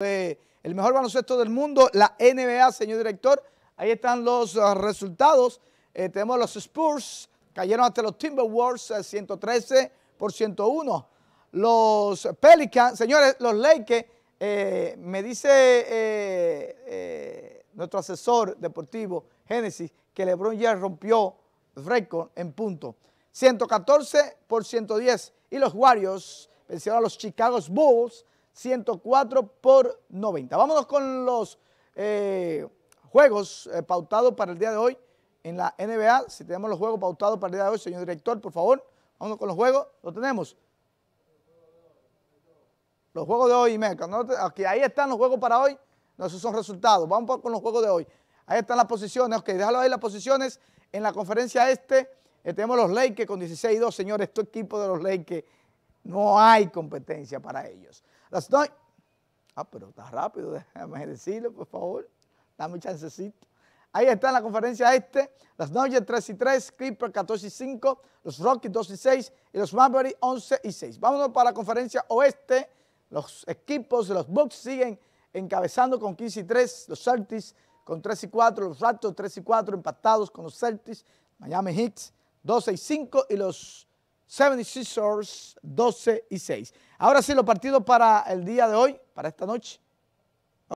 Eh, el mejor baloncesto del mundo, la NBA, señor director. Ahí están los ah, resultados. Eh, tenemos los Spurs, cayeron hasta los Timberwolves 113 eh, por 101. Los Pelicans, señores, los Lakers, me dice nuestro asesor deportivo, Genesis que LeBron ya rompió récord en punto. 114 por 110. Y los Warriors vencieron a los Chicago Bulls 104 por 90. Vámonos con los eh, juegos eh, pautados para el día de hoy en la NBA. Si tenemos los juegos pautados para el día de hoy, señor director, por favor, vámonos con los juegos. ¿Lo tenemos? Los juegos de hoy, Aquí, ahí están los juegos para hoy. No, esos son resultados. Vamos con los juegos de hoy. Ahí están las posiciones. Ok, déjalo ahí las posiciones. En la conferencia este eh, tenemos los Lakers con 16 y 2, señores. Este equipo de los Lakers no hay competencia para ellos. Las doy. Ah, pero está rápido, déjame decirlo, por favor. Dame un chancecito. Ahí está la conferencia este, las Noyes 3 y 3, Clipper 14 y 5, los Rockies 2 y 6 y los Mavericks 11 y 6. Vámonos para la conferencia oeste. Los equipos de los Bucks siguen encabezando con 15 y 3, los Celtics con 3 y 4, los Raptors 3 y 4 empatados con los Celtics, Miami Heat 12 y 5 y los 76ers 12 y 6. Ahora sí, los partidos para el día de hoy, para esta noche.